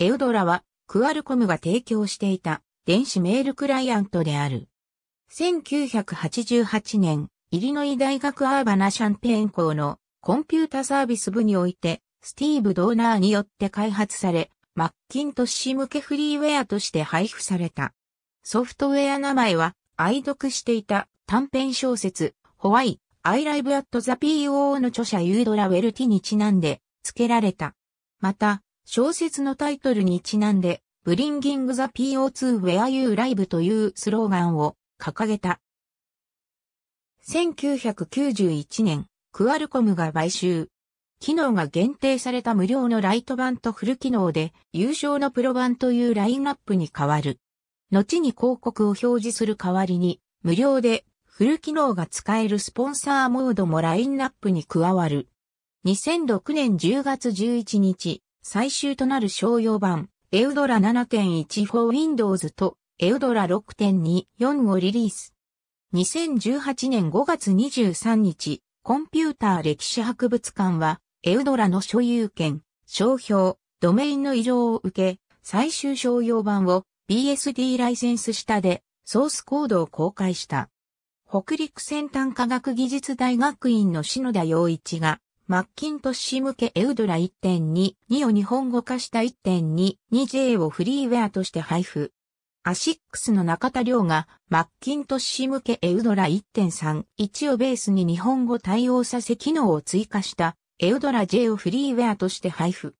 エウドラは、クアルコムが提供していた電子メールクライアントである。1988年、イリノイ大学アーバナシャンペーン校のコンピュータサービス部において、スティーブ・ドーナーによって開発され、マッキントッシュ向けフリーウェアとして配布された。ソフトウェア名前は、愛読していた短編小説、ホワイ、イ・ライブ・アット・ザ・ピー PO の著者ユードラ・ウェルティにちなんで付けられた。また、小説のタイトルにちなんで、Bringing the PO2 Where You Live というスローガンを掲げた。1991年、クアルコムが買収。機能が限定された無料のライト版とフル機能で優勝のプロ版というラインナップに変わる。後に広告を表示する代わりに、無料でフル機能が使えるスポンサーモードもラインナップに加わる。2006年10月11日、最終となる商用版、エウドラ 7.14Windows とエウドラ6.24をリリース。2018年5月23日、コンピューター歴史博物館は、エウドラの所有権、商標、ドメインの移動を受け、最終商用版を BSD ライセンス下でソースコードを公開した。北陸先端科学技術大学院の篠田洋一がマッキントッシュ向けエウドラ1.2、2を日本語化した1.2、2J をフリーウェアとして配布。アシックスの中田亮がマッキントッシュ向けエウドラ1.3、1をベースに日本語対応させ機能を追加したエウドラ J をフリーウェアとして配布。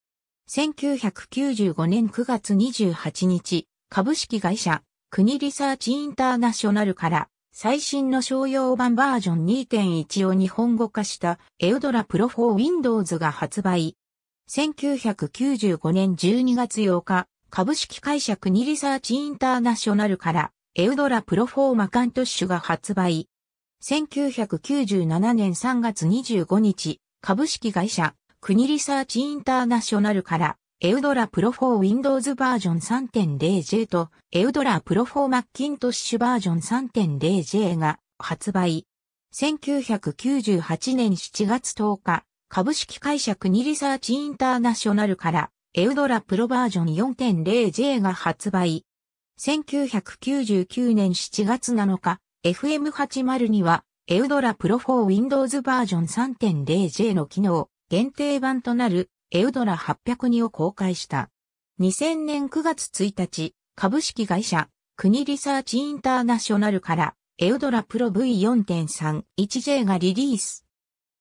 1995年9月28日、株式会社、国リサーチインターナショナルから、最新の商用版バージョン2.1を日本語化したエウドラプロ4 Windows が発売。1995年12月8日、株式会社国リサーチインターナショナルからエウドラプロ4マカントッシュが発売。1997年3月25日、株式会社国リサーチインターナショナルからエウドラプロ4 Windows バージョン 3.0J とエウドラプロ4 Macintosh バージョン 3.0J が発売。1998年7月10日、株式会社国リサーチインターナショナルからエウドラプロバージョン 4.0J が発売。1999年7月7日、FM80 は、エウドラプロ4 Windows バージョン 3.0J の機能、限定版となるエウドラ802を公開した。2000年9月1日、株式会社、国リサーチインターナショナルから、エウドラプロ V4.3.1J がリリース。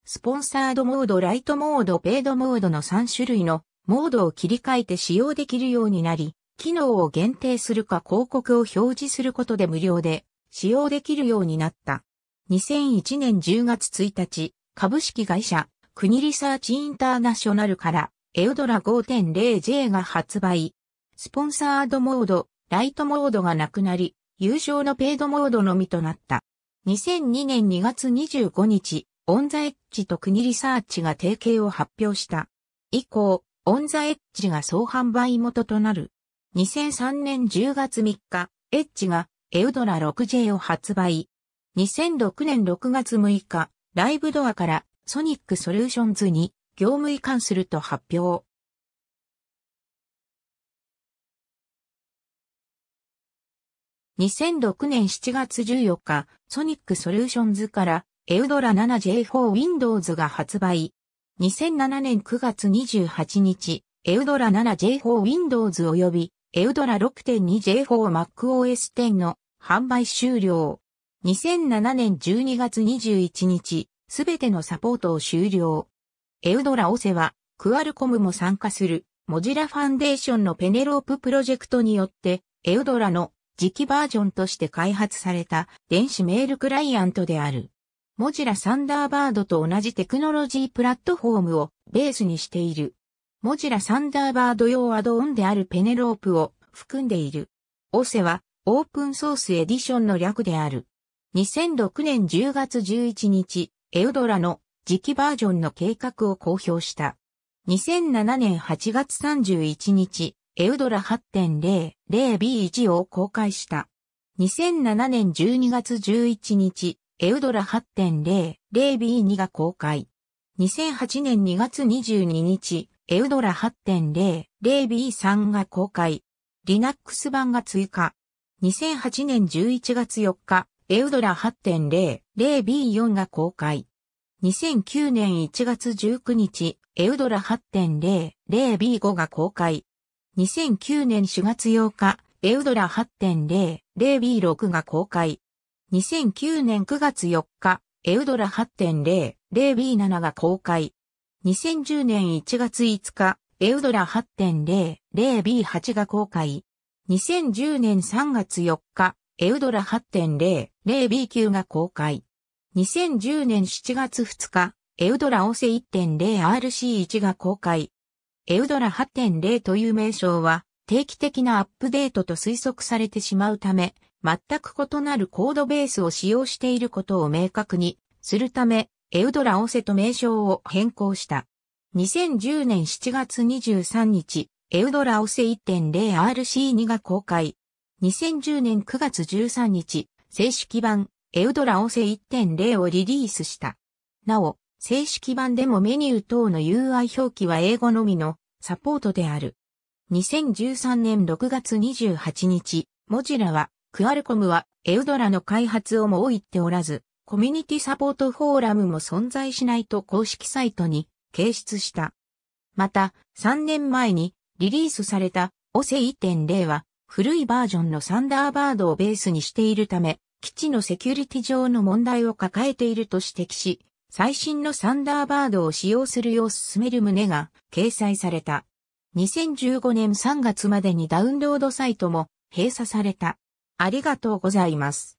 スポンサードモード、ライトモード、ペイドモードの3種類のモードを切り替えて使用できるようになり、機能を限定するか広告を表示することで無料で使用できるようになった。2001年10月1日、株式会社国リサーチインターナショナルからエウドラ 5.0J が発売。スポンサードモード、ライトモードがなくなり、優勝のペイドモードのみとなった。2002年2月25日、オンザエッジと国リサーチが提携を発表した。以降、オンザエッジが総販売元となる。2003年10月3日、エッジがエウドラ 6J を発売。2006年6月6日、ライブドアからソニックソリューションズに業務移管すると発表。2006年7月14日、ソニックソリューションズからエウドラ 7J4 Windows が発売。2007年9月28日、エウドラ 7J4 Windows 及びエウドラ 6.2J4 MacOS 10の販売終了。2007年12月21日、すべてのサポートを終了。エウドラオセは、クアルコムも参加する、モジラファンデーションのペネローププロジェクトによって、エウドラの次期バージョンとして開発された電子メールクライアントである。モジラサンダーバードと同じテクノロジープラットフォームをベースにしている。モジラサンダーバード用アドオンであるペネロープを含んでいる。オセはオープンソースエディションの略である。2006年10月11日、エウドラの次期バージョンの計画を公表した。2007年8月31日、エウドラ 8.0.0B1 を公開した。2007年12月11日、エウドラ 8.0.0B2 が公開。2008年2月22日、エウドラ 8.0.0B3 が公開。Linux 版が追加。2008年11月4日、エウドラ 8.0-0B4 が公開。2009年1月19日、エウドラ 8.0-0B5 が公開。2009年4月8日、エウドラ 8.0-0B6 が公開。2009年9月4日、エウドラ 8.0-0B7 が公開。2010年1月5日、エウドラ 8.0-0B8 が公開。2010年3月4日、エウドラ8.0、0B 級が公開。2010年7月2日、エウドラオセ 1.0RC1 が公開。エウドラ8.0という名称は、定期的なアップデートと推測されてしまうため、全く異なるコードベースを使用していることを明確にするため、エウドラオセと名称を変更した。2010年7月23日、エウドラオセ 1.0RC2 が公開。2010年9月13日、正式版、エウドラ音声1.0をリリースした。なお、正式版でもメニュー等の UI 表記は英語のみのサポートである。2013年6月28日、モジラは、クアルコムはエウドラの開発をもう言っておらず、コミュニティサポートフォーラムも存在しないと公式サイトに掲出した。また、3年前にリリースされたオセ1.0は古いバージョンのサンダーバードをベースにしているため、基地のセキュリティ上の問題を抱えていると指摘し、最新のサンダーバードを使用するよう進める旨が掲載された。2015年3月までにダウンロードサイトも閉鎖された。ありがとうございます。